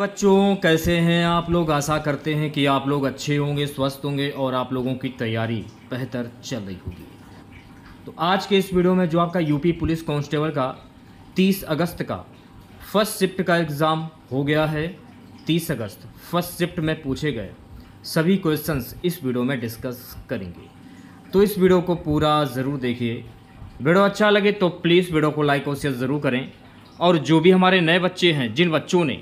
बच्चों कैसे हैं आप लोग आशा करते हैं कि आप लोग अच्छे होंगे स्वस्थ होंगे और आप लोगों की तैयारी बेहतर चल रही होगी तो आज के इस वीडियो में जो आपका यूपी पुलिस कांस्टेबल का 30 अगस्त का फर्स्ट शिफ्ट का एग्ज़ाम हो गया है 30 अगस्त फर्स्ट शिफ्ट में पूछे गए सभी क्वेश्चंस इस वीडियो में डिस्कस करेंगे तो इस वीडियो को पूरा ज़रूर देखिए वीडियो अच्छा लगे तो प्लीज़ वीडियो को लाइक और शेयर ज़रूर करें और जो भी हमारे नए बच्चे हैं जिन बच्चों ने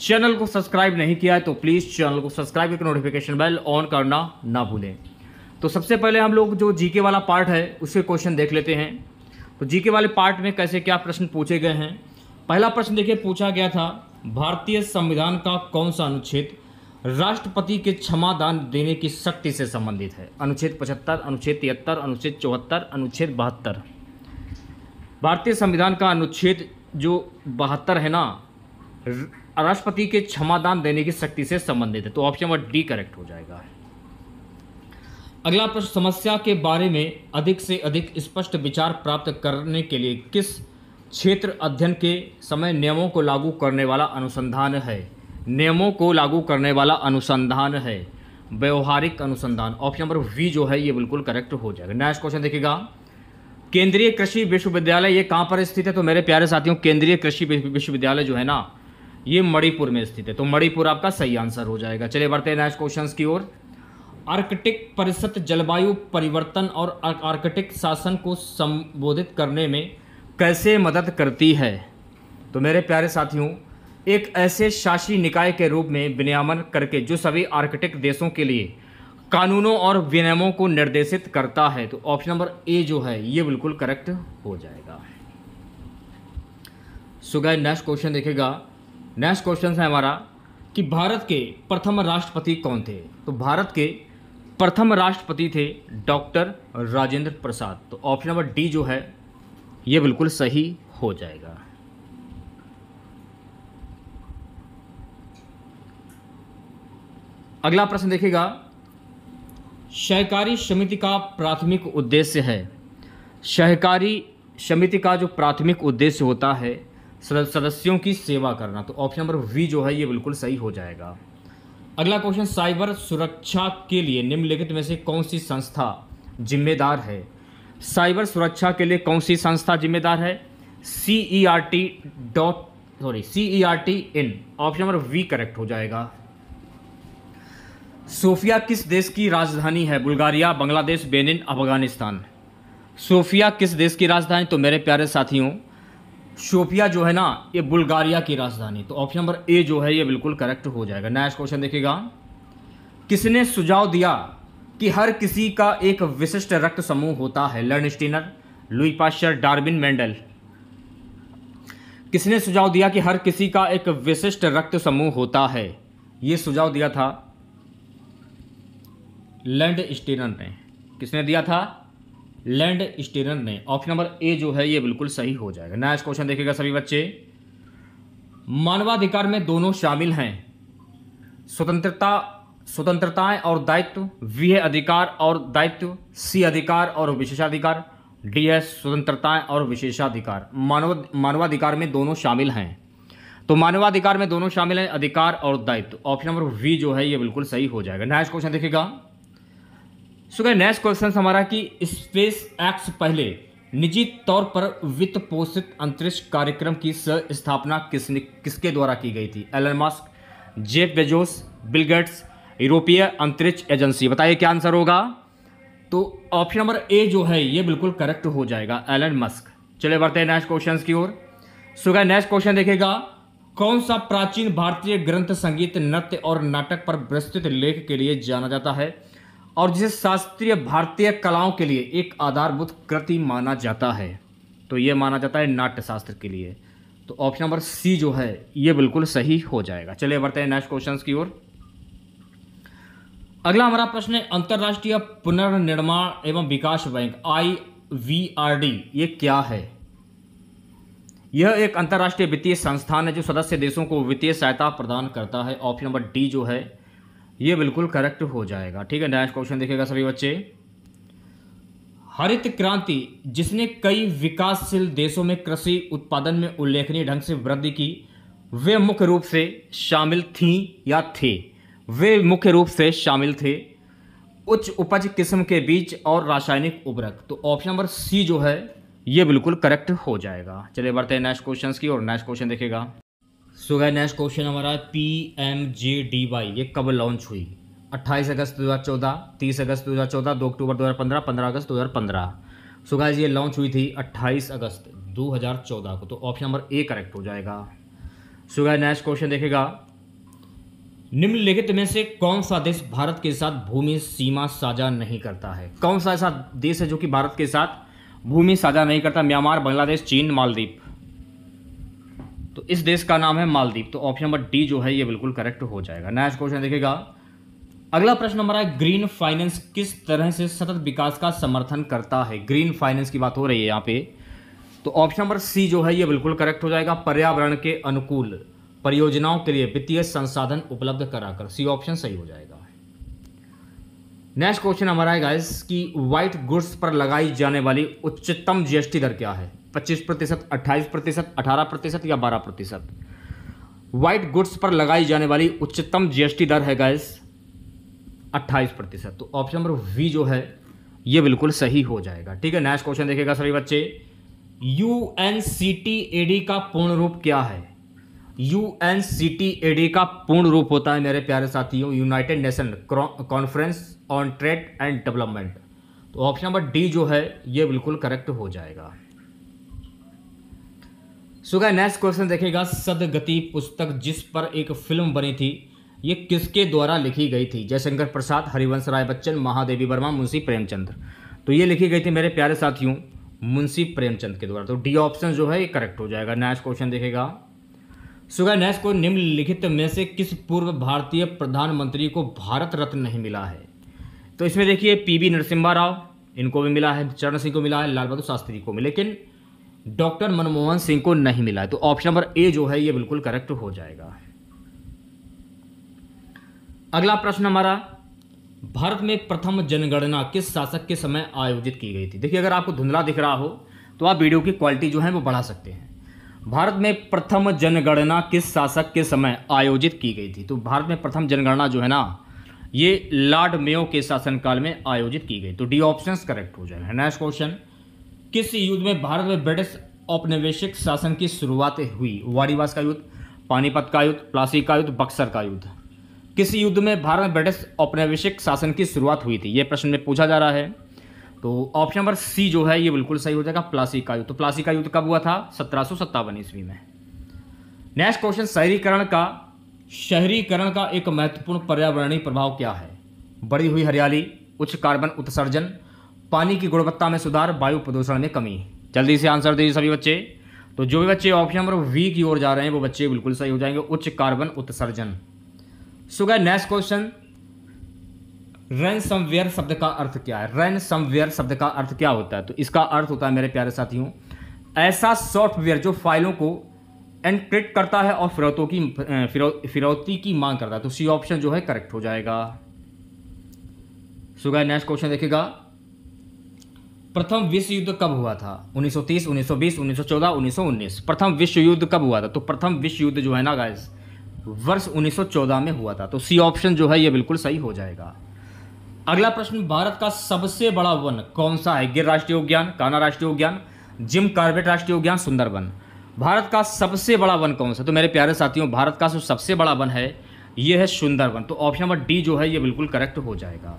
चैनल को सब्सक्राइब नहीं किया है तो प्लीज़ चैनल को सब्सक्राइब करके नोटिफिकेशन बेल ऑन करना ना भूलें तो सबसे पहले हम लोग जो जीके वाला पार्ट है उसके क्वेश्चन देख लेते हैं तो जीके वाले पार्ट में कैसे क्या प्रश्न पूछे गए हैं पहला प्रश्न देखिए पूछा गया था भारतीय संविधान का कौन सा अनुच्छेद राष्ट्रपति के क्षमादान देने की शक्ति से संबंधित है अनुच्छेद पचहत्तर अनुच्छेद तिहत्तर अनुच्छेद चौहत्तर अनुच्छेद बहत्तर भारतीय संविधान का अनुच्छेद जो बहत्तर है ना राष्ट्रपति के क्षमादान देने की शक्ति से संबंधित है तो ऑप्शन नंबर डी करेक्ट हो जाएगा अगला प्रश्न समस्या के बारे में अधिक से अधिक स्पष्ट विचार प्राप्त करने के लिए किस क्षेत्र अध्ययन के समय नियमों को लागू करने वाला अनुसंधान है नियमों को लागू करने वाला अनुसंधान है व्यवहारिक अनुसंधान ऑप्शन नंबर वी जो है ये बिल्कुल करेक्ट हो जाएगा नेक्स्ट क्वेश्चन देखिएगा केंद्रीय कृषि विश्वविद्यालय ये कहाँ पर स्थित है तो मेरे प्यारे साथियों केंद्रीय कृषि विश्वविद्यालय जो है ना ये मणिपुर में स्थित है तो मणिपुर आपका सही आंसर हो जाएगा चलिए बढ़ते हैं नेक्स्ट क्वेश्चन की ओर आर्कटिक परिषद जलवायु परिवर्तन और आर्कटिक शासन को संबोधित करने में कैसे मदद करती है तो मेरे प्यारे साथियों एक ऐसे शासी निकाय के रूप में विनियामन करके जो सभी आर्कटिक देशों के लिए कानूनों और विनियमों को निर्देशित करता है तो ऑप्शन नंबर ए जो है ये बिल्कुल करेक्ट हो जाएगा सुगा नेक्स्ट क्वेश्चन देखेगा नेक्स्ट क्वेश्चन है हमारा कि भारत के प्रथम राष्ट्रपति कौन थे तो भारत के प्रथम राष्ट्रपति थे डॉक्टर राजेंद्र प्रसाद तो ऑप्शन नंबर डी जो है ये बिल्कुल सही हो जाएगा अगला प्रश्न देखिएगा सहकारी समिति का प्राथमिक उद्देश्य है सहकारी समिति का जो प्राथमिक उद्देश्य होता है सदस्यों की सेवा करना तो ऑप्शन नंबर वी जो है ये बिल्कुल सही हो जाएगा अगला क्वेश्चन साइबर सुरक्षा के लिए निम्नलिखित में से कौन सी संस्था जिम्मेदार है साइबर सुरक्षा के लिए कौन सी संस्था जिम्मेदार है C E R T dot sorry C E R T in option number B correct हो जाएगा सोफिया किस देश की राजधानी है Bulgaria Bangladesh Benin Afghanistan Sofia किस देश की राजधानी तो मेरे प्यारे साथियों शोपिया जो है ना ये बुल्गारिया की राजधानी तो ऑप्शन नंबर ए जो है ये बिल्कुल करेक्ट हो जाएगा नेक्स्ट क्वेश्चन देखिएगा किसने सुझाव दिया कि हर किसी का एक विशिष्ट रक्त समूह होता है Landsteiner Louis Pasteur Darwin Mendel किसने सुझाव दिया कि हर किसी का एक विशिष्ट रक्त समूह होता है ये सुझाव दिया था लैंड स्टीनर ने किसने दिया था लैंड स्टीरन ने ऑप्शन नंबर ए जो है ये बिल्कुल सही हो जाएगा नेक्स्ट क्वेश्चन देखिएगा सभी बच्चे मानवाधिकार में दोनों शामिल हैं स्वतंत्रता स्वतंत्रताएं और दायित्व वी है अधिकार और दायित्व सी अधिकार और विशेषाधिकार डी है स्वतंत्रताएं और विशेषाधिकार मानव मानवाधिकार में दोनों शामिल हैं तो मानवाधिकार में दोनों शामिल हैं अधिकार और दायित्व ऑप्शन नंबर वी जो है ये बिल्कुल सही हो जाएगा नेक्स्ट क्वेश्चन देखिएगा सो क्या नेक्स्ट क्वेश्चन हमारा कि स्पेस एक्स पहले निजी तौर पर वित्त पोषित अंतरिक्ष कार्यक्रम की स्थापना किसने किसके द्वारा की गई थी Elon Musk Jeff Bezos Bill Gates यूरोपीय अंतरिक्ष एजेंसी बताइए क्या आंसर होगा तो ऑप्शन नंबर ए जो है ये बिल्कुल करेक्ट हो जाएगा एलन मस्क चले बढ़ते हैं नेक्स्ट क्वेश्चन की ओर सो क्या नेक्स्ट क्वेश्चन देखेगा कौन सा प्राचीन भारतीय ग्रंथ संगीत नृत्य और नाटक पर विस्तृत लेख के लिए जाना जाता है और जिसे शास्त्रीय भारतीय कलाओं के लिए एक आधारभूत कृति माना जाता है तो ये माना जाता है नाट्य शास्त्र के लिए तो ऑप्शन नंबर सी जो है ये बिल्कुल सही हो जाएगा चलिए बढ़ते हैं नेक्स्ट क्वेश्चन की ओर अगला हमारा प्रश्न है अंतर्राष्ट्रीय पुनर्निर्माण एवं विकास bank I B R D ये क्या है यह एक अंतर्राष्ट्रीय वित्तीय संस्थान है जो सदस्य देशों को वित्तीय सहायता प्रदान करता है ऑप्शन नंबर डी जो है ये बिल्कुल करेक्ट हो जाएगा ठीक है नेक्स्ट क्वेश्चन देखिएगा सभी बच्चे हरित क्रांति जिसने कई विकासशील देशों में कृषि उत्पादन में उल्लेखनीय ढंग से वृद्धि की वे मुख्य रूप से शामिल थीं या थे वे मुख्य रूप से शामिल थे उच्च उपज किस्म के बीज और रासायनिक उर्वरक तो ऑप्शन नंबर सी जो है ये बिल्कुल करेक्ट हो जाएगा चलिए बढ़ते हैं नेक्स्ट क्वेश्चन की और नेक्स्ट क्वेश्चन देखेगा सो गए नेक्स्ट क्वेश्चन हमारा P M J D Y ये कब लॉन्च हुई 28 अगस्त 2014 30 अगस्त 2014 2 अक्टूबर 2015 15 अगस्त 2015 सो गाइज ये लॉन्च हुई थी 28 अगस्त 2014 को तो ऑप्शन नंबर ए करेक्ट हो जाएगा सो गाइज नेक्स्ट क्वेश्चन देखेगा निम्नलिखित में से कौन सा देश भारत के साथ भूमि सीमा साझा नहीं करता है कौन सा ऐसा देश है जो कि भारत के साथ भूमि साझा नहीं करता म्यांमार बांग्लादेश चीन मालदीव तो इस देश का नाम है मालदीप तो ऑप्शन नंबर डी जो है ये बिल्कुल करेक्ट हो जाएगा नेक्स्ट क्वेश्चन देखेगा अगला प्रश्न हमारा है ग्रीन फाइनेंस किस तरह से सतत विकास का समर्थन करता है ग्रीन फाइनेंस की बात हो रही है यहाँ पे तो ऑप्शन नंबर सी जो है ये बिल्कुल करेक्ट हो जाएगा पर्यावरण के अनुकूल परियोजनाओं के लिए वित्तीय संसाधन उपलब्ध कराकर सी ऑप्शन सही हो जाएगा नेक्स्ट क्वेश्चन हमारा है गाइस कि व्हाइट गुड्स पर लगाई जाने वाली उच्चतम जीएसटी दर क्या है पच्चीस प्रतिशत अट्ठाईस प्रतिशत अठारह प्रतिशत या बारह प्रतिशत वाइट गुड्स पर लगाई जाने वाली उच्चतम जीएसटी दर है गैस अट्ठाईस प्रतिशत तो ऑप्शन नंबर वी जो है ये बिल्कुल सही हो जाएगा ठीक है नेक्स्ट क्वेश्चन देखेगा सभी बच्चे U N C T A D का पूर्ण रूप क्या है U N C T A D का पूर्ण रूप होता है मेरे प्यारे साथियों united nation conference on trade and development तो ऑप्शन नंबर डी जो है ये बिल्कुल करेक्ट हो जाएगा सो नेक्स्ट क्वेश्चन देखेगा सदगति पुस्तक जिस पर एक फिल्म बनी थी ये किसके द्वारा लिखी गई थी जयशंकर प्रसाद हरिवंश राय बच्चन महादेवी वर्मा मुंशी प्रेमचंद्र तो ये लिखी गई थी मेरे प्यारे साथियों मुंशी प्रेमचंद के द्वारा तो डी ऑप्शन जो है ये करेक्ट हो जाएगा नेक्स्ट क्वेश्चन देखेगा सुगा नेक्स्ट को निम्नलिखित में से किस पूर्व भारतीय प्रधानमंत्री को भारत रत्न नहीं मिला है तो इसमें देखिए पी नरसिम्हा राव इनको भी मिला है चरण सिंह को मिला है लाल बहादुर शास्त्री को मिला लेकिन डॉक्टर मनमोहन सिंह को नहीं मिला तो ऑप्शन नंबर ए जो है ये बिल्कुल करेक्ट हो जाएगा अगला प्रश्न हमारा भारत में प्रथम जनगणना किस शासक के समय आयोजित की गई थी देखिए अगर आपको धुंधला दिख रहा हो तो आप वीडियो की क्वालिटी जो है वो बढ़ा सकते हैं भारत में प्रथम जनगणना किस शासक के समय आयोजित की गई थी तो भारत में प्रथम जनगणना जो है ना ये लॉर्ड मेयो के शासनकाल में आयोजित की गई तो डी ऑप्शंस करेक्ट हो जाएगा नेक्स्ट क्वेश्चन किस युद्ध में भारत में ब्रिटिश औपनिवेशिक शासन की शुरुआत हुई वाड़ीवास का युद्ध पानीपत का युद्ध प्लासी का युद्ध बक्सर का युद्ध किस युद्ध में भारत में ब्रिटिश औपनिवेशिक शासन की शुरुआत हुई थी ये प्रश्न में पूछा जा रहा है तो ऑप्शन नंबर सी जो है ये बिल्कुल सही हो जाएगा प्लासी का युद्ध तो प्लासी का युद्ध कब हुआ था सत्रह ईस्वी में नेक्स्ट क्वेश्चन शहरीकरण का शहरीकरण का एक महत्वपूर्ण पर्यावरणीय प्रभाव क्या है बढ़ी हुई हरियाली उच्च कार्बन उत्सर्जन पानी की गुणवत्ता में सुधार वायु प्रदूषण में कमी जल्दी से आंसर दीजिए सभी बच्चे तो जो भी बच्चे ऑप्शन नंबर वी की ओर जा रहे हैं वो बच्चे बिल्कुल सही हो जाएंगे उच्च कार्बन उत्सर्जन सुगह नेक्स्ट क्वेश्चन रैन समवेयर शब्द का अर्थ क्या है रैन समवेयर शब्द का अर्थ क्या होता है तो इसका अर्थ होता है मेरे प्यारे साथियों ऐसा सॉफ्टवेयर जो फाइलों को एनक्रिप्ट करता है और फिरौतों की फिरौती की मांग करता है तो सी ऑप्शन जो है करेक्ट हो जाएगा सुगह नेक्स्ट क्वेश्चन देखेगा प्रथम विश्व युद्ध कब हुआ था 1930, 1920, 1914, 1919 प्रथम विश्व युद्ध कब हुआ था तो प्रथम विश्व युद्ध जो है ना गाइस वर्ष 1914 में हुआ था तो सी ऑप्शन जो है ये बिल्कुल सही हो जाएगा अगला प्रश्न भारत का सबसे बड़ा वन कौन सा है गिर राष्ट्रीय उद्यान काना राष्ट्रीय उद्यान जिम कार्बेट राष्ट्रीय उद्यान सुंदरबन भारत का सबसे बड़ा वन कौन सा तो मेरे प्यारे साथियों भारत का जो सबसे बड़ा वन है यह है सुंदरबन तो ऑप्शन नंबर डी जो है ये बिल्कुल करेक्ट हो जाएगा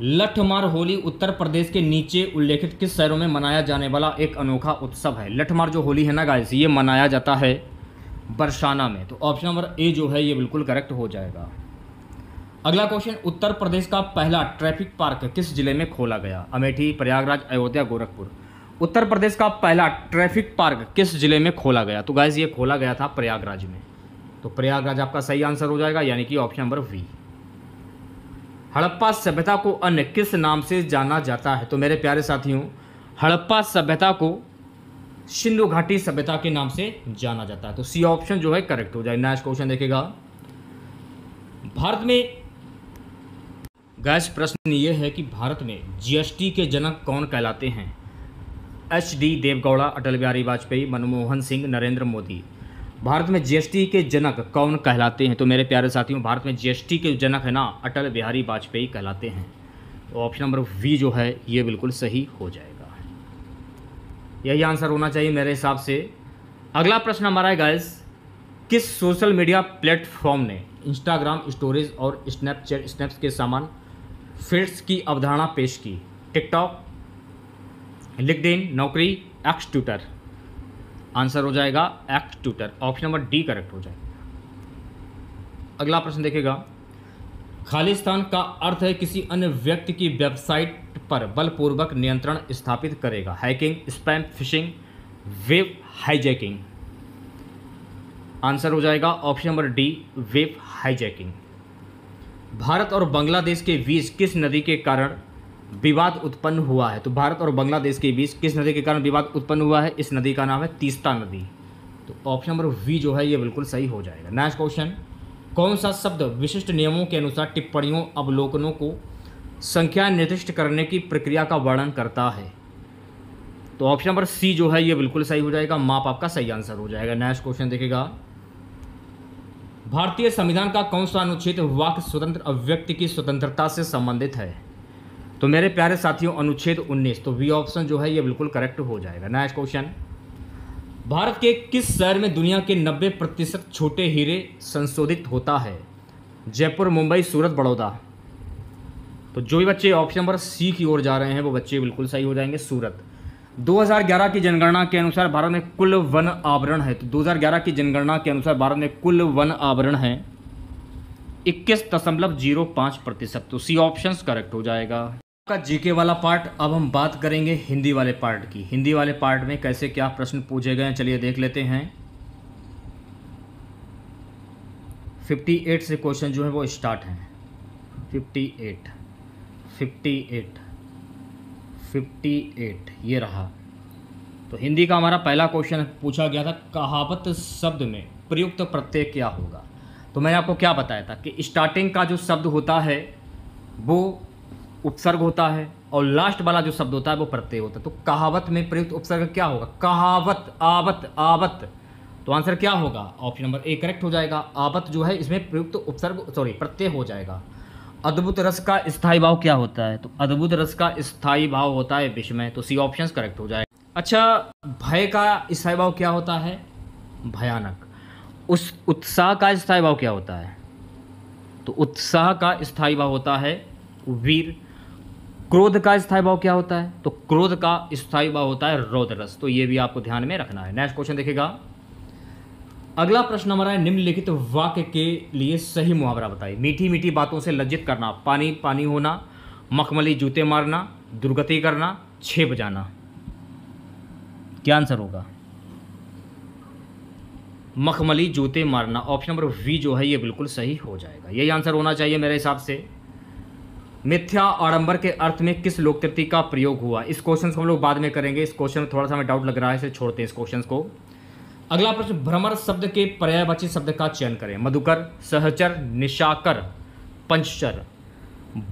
लठमार होली उत्तर प्रदेश के नीचे उल्लेखित किस शहरों में मनाया जाने वाला एक अनोखा उत्सव है लठमार जो होली है ना गाइस ये मनाया जाता है बरसाना में तो ऑप्शन नंबर ए जो है ये बिल्कुल करेक्ट हो जाएगा अगला क्वेश्चन उत्तर प्रदेश का पहला ट्रैफिक पार्क किस जिले में खोला गया अमेठी प्रयागराज अयोध्या गोरखपुर उत्तर प्रदेश का पहला ट्रैफिक पार्क किस जिले में खोला गया तो गाइज ये खोला गया था प्रयागराज में तो प्रयागराज आपका सही आंसर हो जाएगा यानी कि ऑप्शन नंबर वी हड़प्पा सभ्यता को अन्य किस नाम से जाना जाता है तो मेरे प्यारे साथियों हड़प्पा सभ्यता को सिंधु घाटी सभ्यता के नाम से जाना जाता है तो सी ऑप्शन जो है करेक्ट हो जाए नेक्स्ट क्वेश्चन देखेगा भारत में गैस प्रश्न ये है कि भारत में जीएसटी के जनक कौन कहलाते हैं एच डी देवगौड़ा अटल बिहारी वाजपेयी मनमोहन सिंह नरेंद्र मोदी भारत में जीएसटी के जनक कौन कहलाते हैं तो मेरे प्यारे साथियों भारत में जीएसटी के जनक है ना अटल बिहारी वाजपेयी कहलाते हैं तो ऑप्शन नंबर वी जो है ये बिल्कुल सही हो जाएगा यही आंसर होना चाहिए मेरे हिसाब से अगला प्रश्न हमारा है गाइस किस सोशल मीडिया प्लेटफॉर्म ने इंस्टाग्राम स्टोरीज और स्नैपचैट स्नैप्स के सामान फिल्ड्स की अवधारणा पेश की TikTok LinkedIn Naukri X Twitter answer हो जाएगा X Twitter option number D correct हो जाएगा अगला प्रश्न देखेगा खालिस्तान का अर्थ है किसी अन्य व्यक्ति की वेबसाइट पर बलपूर्वक नियंत्रण स्थापित करेगा hacking spam phishing web hijacking answer हो जाएगा option number D web hijacking Bharat और बांग्लादेश के बीच किस नदी के कारण विवाद उत्पन्न हुआ है तो भारत और बांग्लादेश के बीच किस नदी के कारण विवाद उत्पन्न हुआ है इस नदी का नाम है तीस्ता नदी तो ऑप्शन नंबर वी जो है ये बिल्कुल सही हो जाएगा नेक्स्ट क्वेश्चन कौन सा शब्द विशिष्ट नियमों के अनुसार टिप्पणियों अवलोकनों को संख्या निर्दिष्ट करने की प्रक्रिया का वर्णन करता है तो ऑप्शन नंबर सी जो है ये बिल्कुल सही हो जाएगा माप आपका सही आंसर हो जाएगा नेक्स्ट क्वेश्चन देखेगा भारतीय संविधान का कौन सा अनुच्छेद वाक्य स्वतंत्र अभिव्यक्ति की स्वतंत्रता से संबंधित है तो मेरे प्यारे साथियों अनुच्छेद 19 तो वी ऑप्शन जो है ये बिल्कुल करेक्ट हो जाएगा नेक्स्ट क्वेश्चन भारत के किस शहर में दुनिया के 90 प्रतिशत छोटे हीरे संशोधित होता है जयपुर मुंबई सूरत बड़ौदा तो जो भी बच्चे ऑप्शन नंबर सी की ओर जा रहे हैं वो बच्चे बिल्कुल सही हो जाएंगे सूरत 2011 की जनगणना के अनुसार भारत में कुल वन आवरण है तो 2011 की जनगणना के अनुसार भारत में कुल वन आवरण है इक्कीस दशमलव जीरो पाँच प्रतिशत तो सी ऑप्शन करेक्ट हो जाएगा का जीके वाला पार्ट अब हम बात करेंगे हिंदी वाले पार्ट की हिंदी वाले पार्ट में कैसे क्या प्रश्न पूछे गए हैं चलिए देख लेते हैं 58 से क्वेश्चन जो है वो स्टार्ट हैं 58 58 58 ये रहा तो हिंदी का हमारा पहला क्वेश्चन पूछा गया था कहावत शब्द में प्रयुक्त प्रत्यय क्या होगा तो मैंने आपको क्या बताया था कि स्टार्टिंग का जो शब्द होता है वो उपसर्ग होता है और लास्ट वाला जो शब्द होता है वो प्रत्यय होता है तो कहावत में प्रयुक्त उपसर्ग क्या होगा कहावत आवत आवत तो आंसर क्या होगा ऑप्शन नंबर ए करेक्ट हो जाएगा आवत जो है इसमें प्रयुक्त उपसर्ग सॉरी प्रत्यय हो जाएगा अद्भुत रस का स्थायी भाव क्या होता है तो अद्भुत रस का स्थायी भाव होता है में तो सी ऑप्शन करेक्ट हो जाएगा अच्छा भय का स्थायी भाव क्या होता है भयानक उस उत्साह का स्थायी भाव क्या होता है तो उत्साह का स्थायी भाव होता है वीर क्रोध का स्थायी भाव क्या होता है तो क्रोध का स्थायी भाव होता है रौद्रस तो ये भी आपको ध्यान में रखना है नेक्स्ट क्वेश्चन देखेगा अगला प्रश्न हमारा है निम्नलिखित वाक्य के लिए सही मुहावरा बताइए मीठी मीठी बातों से लज्जित करना पानी पानी होना मखमली जूते मारना दुर्गति करना छेप जाना क्या आंसर होगा मखमली जूते मारना ऑप्शन नंबर वी जो है ये बिल्कुल सही हो जाएगा यही आंसर होना चाहिए मेरे हिसाब से मिथ्या आडंबर के अर्थ में किस लोकतृति का प्रयोग हुआ इस क्वेश्चन को हम लोग बाद में करेंगे इस क्वेश्चन में थोड़ा सा हमें डाउट लग रहा है इसे छोड़ते हैं इस क्वेश्चन को अगला प्रश्न भ्रमर शब्द के पर्यायवाची शब्द का चयन करें मधुकर सहचर निशाकर पंचचर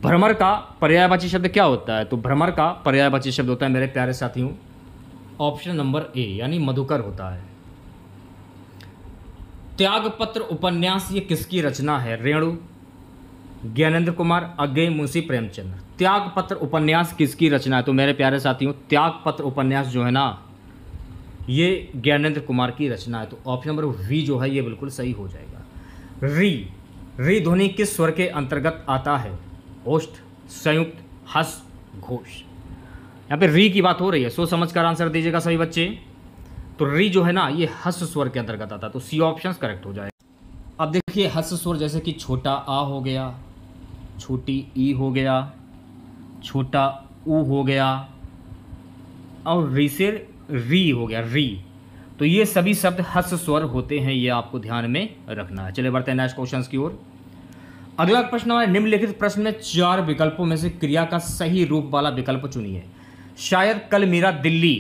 भ्रमर का पर्यायवाची शब्द क्या होता है तो भ्रमर का पर्यायवाची शब्द होता है मेरे प्यारे साथियों ऑप्शन नंबर ए यानी मधुकर होता है त्यागपत्र उपन्यास ये किसकी रचना है रेणु ज्ञानेन्द्र कुमार अज्ञे मुंशी प्रेमचंद्र त्याग पत्र उपन्यास किसकी रचना है तो मेरे प्यारे साथियों त्याग पत्र उपन्यास जो है ना ये ज्ञानेन्द्र कुमार की रचना है तो ऑप्शन नंबर वी जो है ये बिल्कुल सही हो जाएगा री री ध्वनि किस स्वर के अंतर्गत आता है ओष्ठ संयुक्त हस घोष यहाँ पे री की बात हो रही है सोच समझ कर आंसर दीजिएगा सभी बच्चे तो री जो है ना ये हस स्वर के अंतर्गत आता है तो सी ऑप्शन करेक्ट हो जाएगा अब देखिए हस स्वर जैसे कि छोटा आ हो गया छोटी ई हो गया छोटा ऊ हो गया और री से री हो गया री तो ये सभी शब्द हस्त स्वर होते हैं ये आपको ध्यान में रखना है चले बढ़ते हैं नेक्स्ट क्वेश्चन की ओर अगला प्रश्न हमारे निम्नलिखित प्रश्न में चार विकल्पों में से क्रिया का सही रूप वाला विकल्प चुनिए शायद कल मेरा दिल्ली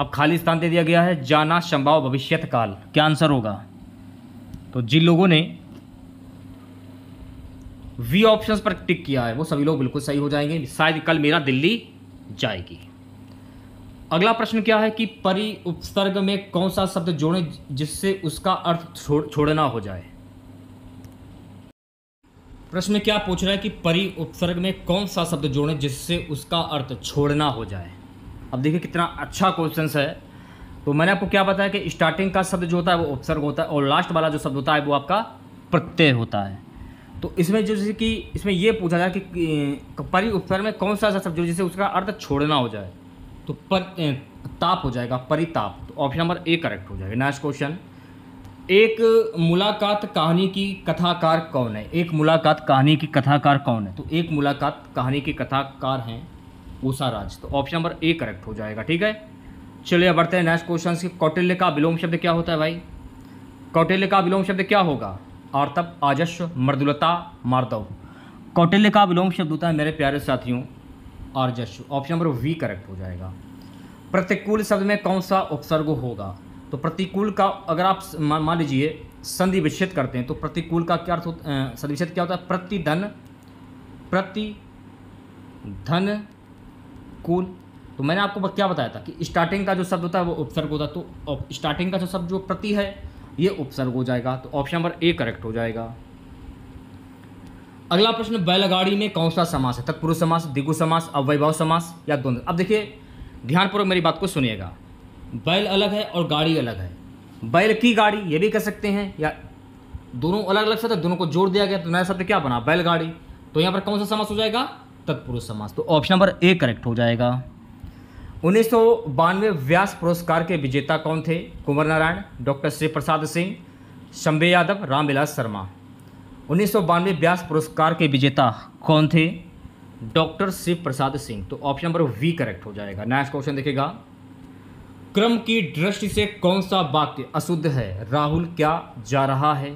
अब खाली स्थान दे दिया गया है जाना संभाव भविष्यत काल क्या आंसर होगा तो जिन लोगों ने वी ऑप्शन पर टिक किया है वो सभी लोग बिल्कुल सही हो जाएंगे शायद कल मेरा दिल्ली जाएगी अगला प्रश्न क्या है कि परि उपसर्ग में कौन सा शब्द जोड़े जिससे उसका अर्थ छोड़ छोड़ना हो जाए प्रश्न क्या पूछ रहा है कि परि उपसर्ग में कौन सा शब्द जोड़े जिससे उसका अर्थ छोड़ना हो जाए अब देखिए कितना अच्छा क्वेश्चन है तो मैंने आपको क्या बताया कि स्टार्टिंग का शब्द जो होता है वो उपसर्ग होता है और लास्ट वाला जो शब्द होता है वो आपका प्रत्यय होता है तो इसमें जैसे कि इसमें यह पूछा जाए कि परि उपसर्ग में कौन सा ऐसा शब्द जैसे उसका अर्थ छोड़ना हो जाए तो पर ताप हो जाएगा परिताप तो ऑप्शन नंबर ए करेक्ट हो जाएगा नेक्स्ट क्वेश्चन एक मुलाकात कहानी की कथाकार कौन है एक मुलाकात कहानी की कथाकार कौन है तो एक मुलाकात कहानी के कथाकार हैं ऊषा राज तो ऑप्शन नंबर ए करेक्ट हो जाएगा ठीक है चलिए अब बढ़ते हैं नेक्स्ट क्वेश्चन कौटिल्य का विलोम शब्द क्या होता है भाई कौटिल्य का विलोम शब्द क्या होगा और तब आजस्व मृदुलता मार्दव कौटिल्य का विलोम शब्द होता है मेरे प्यारे साथियों आर्जस्व ऑप्शन नंबर वी करेक्ट हो जाएगा प्रतिकूल शब्द में कौन सा उपसर्ग होगा तो प्रतिकूल का अगर आप मान लीजिए संधि विच्छेद करते हैं तो प्रतिकूल का क्या अर्थ संधि विच्छेद क्या होता है प्रतिधन प्रति धन कुल तो मैंने आपको क्या बताया था कि स्टार्टिंग का जो शब्द होता है वो उपसर्ग होता है तो स्टार्टिंग का जो शब्द जो प्रति है ये उपसर्ग हो जाएगा तो ऑप्शन नंबर ए करेक्ट हो जाएगा अगला प्रश्न बैलगाड़ी में कौन सा समास है तत्पुरुष समास दिगु समास अवैभव समास या दो अब देखिए ध्यानपूर्वक मेरी बात को सुनिएगा बैल अलग है और गाड़ी अलग है बैल की गाड़ी ये भी कह सकते हैं या दोनों अलग अलग शब्द दोनों को जोड़ दिया गया तो नया शब्द क्या बना बैलगाड़ी तो यहाँ पर कौन सा समास हो जाएगा तत्पुरुष समास तो ऑप्शन नंबर ए करेक्ट हो जाएगा उन्नीस व्यास पुरस्कार के विजेता कौन थे कुंवर नारायण डॉक्टर श्री प्रसाद सिंह शंबे यादव रामविलास शर्मा उन्नीस व्यास पुरस्कार के विजेता कौन थे डॉक्टर शिव प्रसाद सिंह तो ऑप्शन नंबर वी करेक्ट हो जाएगा नेक्स्ट क्वेश्चन देखेगा क्रम की दृष्टि से कौन सा वाक्य अशुद्ध है राहुल क्या जा रहा है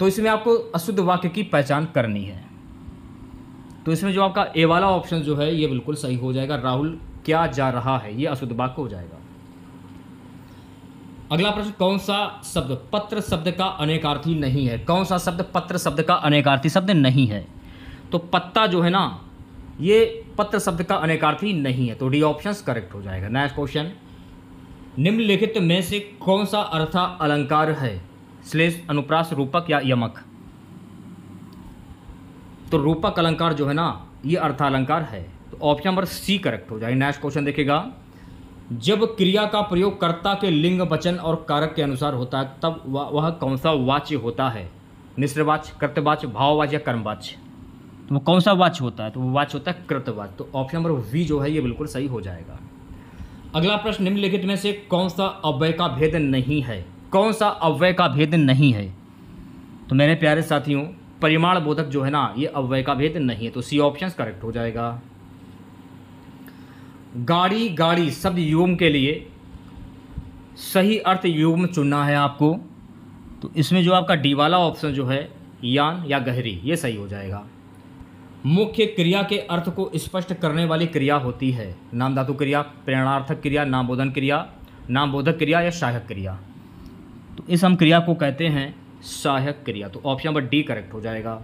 तो इसमें आपको अशुद्ध वाक्य की पहचान करनी है तो इसमें जो आपका ए वाला ऑप्शन जो है ये बिल्कुल सही हो जाएगा राहुल क्या जा रहा है यह अशुद्ध वाक्य हो जाएगा अगला प्रश्न कौन सा शब्द पत्र शब्द का अनेकार्थी नहीं है कौन सा शब्द पत्र शब्द का अनेकार्थी शब्द नहीं है तो पत्ता जो है ना ये पत्र शब्द का अनेकार्थी नहीं है तो डी ऑप्शन करेक्ट हो जाएगा नेक्स्ट क्वेश्चन निम्नलिखित में से कौन सा अर्था अलंकार है श्लेष अनुप्रास रूपक या यमक तो रूपक अलंकार जो है ना ये अर्थालंकार है तो ऑप्शन नंबर सी करेक्ट हो जाएगी नेक्स्ट क्वेश्चन देखेगा जब क्रिया का प्रयोग कर्ता के लिंग वचन और कारक के अनुसार होता है तब वह कौन सा वाच्य होता है निश्रवाच कर्तवाच भाववाच या कर्मवाच तो वो कौन सा वाच होता है तो वो वाच होता है कृतवाच तो ऑप्शन नंबर वी जो है ये बिल्कुल सही हो जाएगा अगला प्रश्न निम्नलिखित में से कौन सा अव्यय का भेद नहीं है कौन सा अव्यय का भेद नहीं है तो मेरे प्यारे साथियों परिमाण बोधक जो है ना ये अव्यय का भेद नहीं है तो सी ऑप्शन करेक्ट हो जाएगा गाड़ी गाड़ी शब्द युगम के लिए सही अर्थ युगम चुनना है आपको तो इसमें जो आपका डी वाला ऑप्शन जो है यान या गहरी ये सही हो जाएगा मुख्य क्रिया के अर्थ को स्पष्ट करने वाली क्रिया होती है नाम धातु क्रिया प्रेरणार्थक क्रिया नामबोधन क्रिया नामबोधक क्रिया या सहायक क्रिया तो इस हम क्रिया को कहते हैं सहायक क्रिया तो ऑप्शन नंबर डी करेक्ट हो जाएगा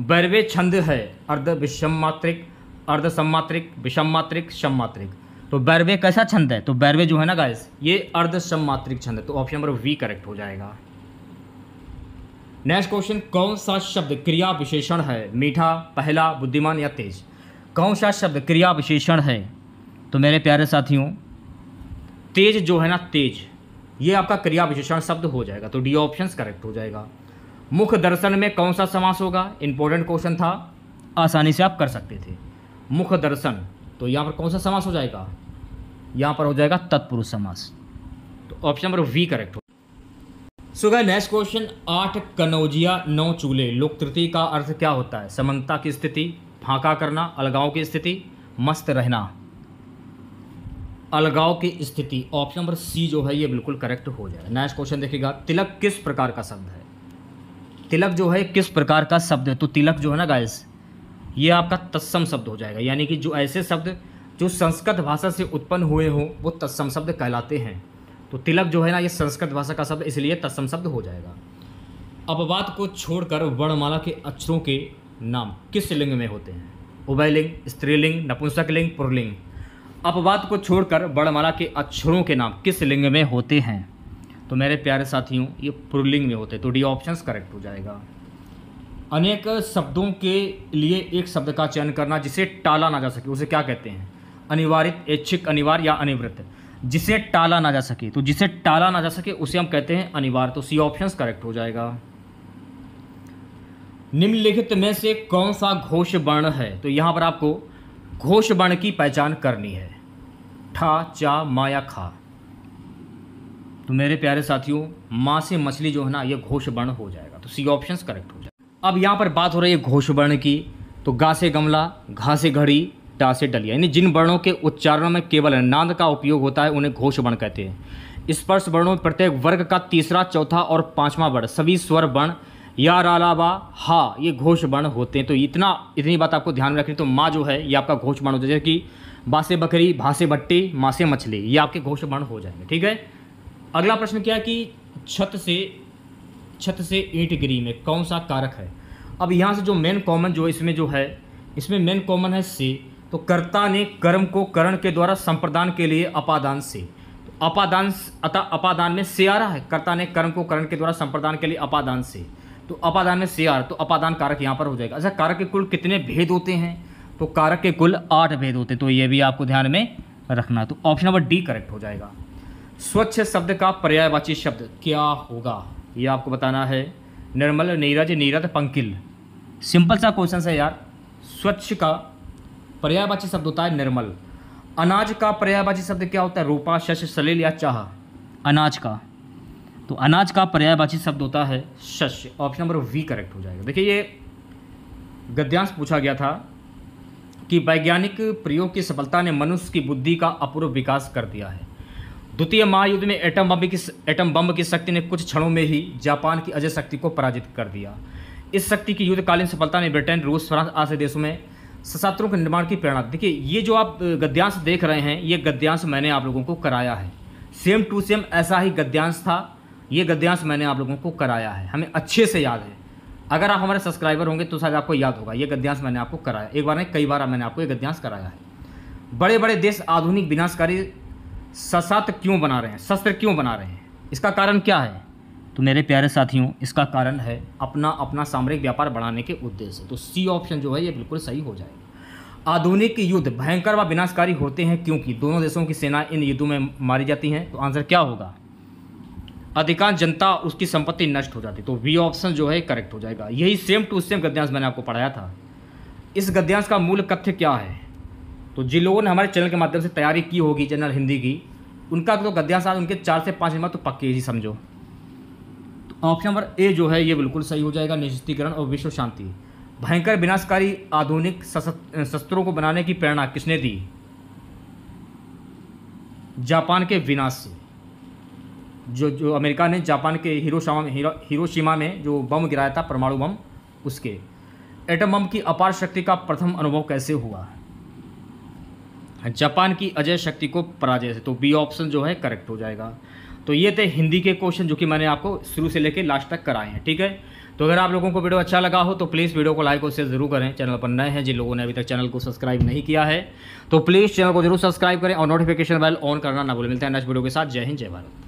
बैरवे छंद है अर्ध विषम मात्रिक अर्ध विषमात्रिक विषममात्रिक सम्मात्रिक तो बैरवे कैसा छंद है तो बैरवे जो है ना गाइस ये अर्ध छंद है तो ऑप्शन नंबर वी करेक्ट हो जाएगा नेक्स्ट क्वेश्चन कौन सा शब्द क्रिया विशेषण है मीठा पहला बुद्धिमान या तेज कौन सा शब्द क्रिया विशेषण है तो मेरे प्यारे साथियों तेज जो है ना तेज ये आपका क्रिया विशेषण शब्द हो जाएगा तो डी ऑप्शन करेक्ट हो जाएगा मुख दर्शन में कौन सा समास होगा इंपॉर्टेंट क्वेश्चन था आसानी से आप कर सकते थे मुख दर्शन तो यहाँ पर कौन सा समास हो जाएगा यहाँ पर हो जाएगा तत्पुरुष समास तो ऑप्शन नंबर वी करेक्ट हो सो नेक्स्ट क्वेश्चन आठ कनौजिया नौ चूल्हे लोक तृतीय का अर्थ क्या होता है समानता की स्थिति फांका करना अलगाव की स्थिति मस्त रहना अलगाव की स्थिति ऑप्शन नंबर सी जो है ये बिल्कुल करेक्ट हो जाए नेक्स्ट क्वेश्चन देखिएगा तिलक किस प्रकार का शब्द है तिलक जो है किस प्रकार का शब्द है तो तिलक जो है ना गाइस ये आपका तत्सम शब्द हो जाएगा यानी कि जो ऐसे शब्द जो संस्कृत भाषा से उत्पन्न हुए हों वो तत्सम शब्द कहलाते हैं तो तिलक जो है ना ये संस्कृत भाषा का शब्द इसलिए तत्सम शब्द हो जाएगा अपवाद को छोड़कर वर्णमाला के अक्षरों के नाम किस लिंग में होते हैं उभयलिंग स्त्रीलिंग नपुंसक लिंग पुरलिंग अपवाद को छोड़कर वर्णमाला के अक्षरों के नाम किस लिंग में होते हैं तो मेरे प्यारे साथियों ये पुरलिंग में होते हैं तो डी ऑप्शन करेक्ट हो जाएगा अनेक शब्दों के लिए एक शब्द का चयन करना जिसे टाला ना जा सके उसे क्या कहते हैं अनिवार्य ऐच्छिक अनिवार्य या अनिवृत्त जिसे टाला ना जा सके तो जिसे टाला ना जा सके उसे हम कहते हैं अनिवार्य तो सी ऑप्शन करेक्ट हो जाएगा निम्नलिखित में से कौन सा घोष वर्ण है तो यहां पर आपको घोष वर्ण की पहचान करनी है ठा चा मा या खा तो मेरे प्यारे साथियों माँ से मछली जो है ना यह घोष वर्ण हो जाएगा तो सी ऑप्शन करेक्ट अब यहाँ पर बात हो रही है घोष वर्ण की तो गा से गमला घा से घड़ी डा से डलिया यानी जिन वर्णों के उच्चारणों में केवल नांद का उपयोग होता है उन्हें घोष वर्ण कहते हैं स्पर्श वर्णों में प्रत्येक वर्ग का तीसरा चौथा और पांचवा वर्ण सभी स्वर वर्ण या रालाबा हा ये घोष वर्ण होते हैं तो इतना इतनी बात आपको ध्यान में रखनी तो माँ जो है ये आपका घोष वर्ण होता है जैसे कि बासे बकरी भासे भट्टी मासे मछली ये आपके घोष वर्ण हो जाएंगे ठीक है अगला प्रश्न क्या है कि छत से छत से ईट गिरी में कौन सा कारक है अब यहाँ से जो मेन कॉमन जो इसमें जो है इसमें मेन कॉमन है से तो कर्ता ने कर्म को करण के द्वारा संप्रदान के लिए अपादान से तो अपादान अतः अपादान में से आ रहा है कर्ता ने कर्म को करण के द्वारा संप्रदान के लिए अपादान से तो अपादान में से आ रहा तो अपादान कारक यहाँ पर हो जाएगा अच्छा कारक के कुल कितने भेद होते हैं तो कारक के कुल आठ भेद होते हैं तो ये भी आपको ध्यान में रखना तो ऑप्शन नंबर डी करेक्ट हो जाएगा स्वच्छ शब्द का पर्यायवाची शब्द क्या होगा ये आपको बताना है निर्मल नीरज नीरज पंकिल सिंपल सा क्वेश्चन है यार स्वच्छ का पर्यायवाची शब्द होता है निर्मल अनाज का पर्यायवाची शब्द क्या होता है रूपा शश सलील या चाह अनाज का तो अनाज का पर्यायवाची शब्द होता है शश ऑप्शन नंबर वी करेक्ट हो जाएगा देखिए ये गद्यांश पूछा गया था कि वैज्ञानिक प्रयोग की सफलता ने मनुष्य की बुद्धि का अपूर्व विकास कर दिया है द्वितीय महायुद्ध में एटम बम की एटम बम की शक्ति ने कुछ क्षणों में ही जापान की अजय शक्ति को पराजित कर दिया इस शक्ति की युद्धकालीन सफलता ने ब्रिटेन रूस फ्रांस आदि देशों में सशस्त्रों के निर्माण की प्रेरणा देखिए ये जो आप गद्यांश देख रहे हैं ये गद्यांश मैंने आप लोगों को कराया है सेम टू सेम ऐसा ही गद्यांश था ये गद्यांश मैंने आप लोगों को कराया है हमें अच्छे से याद है अगर आप हमारे सब्सक्राइबर होंगे तो शायद आपको याद होगा ये गद्यांश मैंने आपको कराया एक बार नहीं कई बार मैंने आपको ये गद्यांश कराया है बड़े बड़े देश आधुनिक विनाशकारी सशस्त्र क्यों बना रहे हैं शस्त्र क्यों बना रहे हैं इसका कारण क्या है तो मेरे प्यारे साथियों इसका कारण है अपना अपना सामरिक व्यापार बढ़ाने के उद्देश्य तो सी ऑप्शन जो है ये बिल्कुल सही हो जाएगा आधुनिक युद्ध भयंकर व विनाशकारी होते हैं क्योंकि दोनों देशों की सेना इन युद्धों में मारी जाती हैं तो आंसर क्या होगा अधिकांश जनता उसकी संपत्ति नष्ट हो जाती तो वी ऑप्शन जो है करेक्ट हो जाएगा यही सेम टू सेम गद्यांश मैंने आपको पढ़ाया था इस गद्यांश का मूल तथ्य क्या है तो जिन लोगों ने हमारे चैनल के माध्यम से तैयारी की होगी जनरल हिंदी की उनका तो गद्यांश उनके चार से पाँच नंबर तो पक्के ही समझो तो ऑप्शन नंबर ए जो है ये बिल्कुल सही हो जाएगा निश्चितीकरण और विश्व शांति भयंकर विनाशकारी आधुनिक शस्त्रों को बनाने की प्रेरणा किसने दी जापान के विनाश से जो जो अमेरिका ने जापान के हिरोशिमा में हीरो, हिरोशिमा में जो बम गिराया था परमाणु बम उसके एटम बम की अपार शक्ति का प्रथम अनुभव कैसे हुआ जापान की अजय शक्ति को पराजय से तो बी ऑप्शन जो है करेक्ट हो जाएगा तो ये थे हिंदी के क्वेश्चन जो कि मैंने आपको शुरू से लेकर लास्ट तक कराए हैं ठीक है तो अगर आप लोगों को वीडियो अच्छा लगा हो तो प्लीज़ वीडियो को लाइक और शेयर जरूर करें चैनल पर नए हैं जिन लोगों ने अभी तक चैनल को सब्सक्राइब नहीं किया है तो प्लीज़ चैनल को जरूर सब्सक्राइब करें और नोटिफिकेशन बेल ऑन करना ना भूलें मिलते हैं नेक्स्ट वीडियो के साथ जय हिंद जय भारत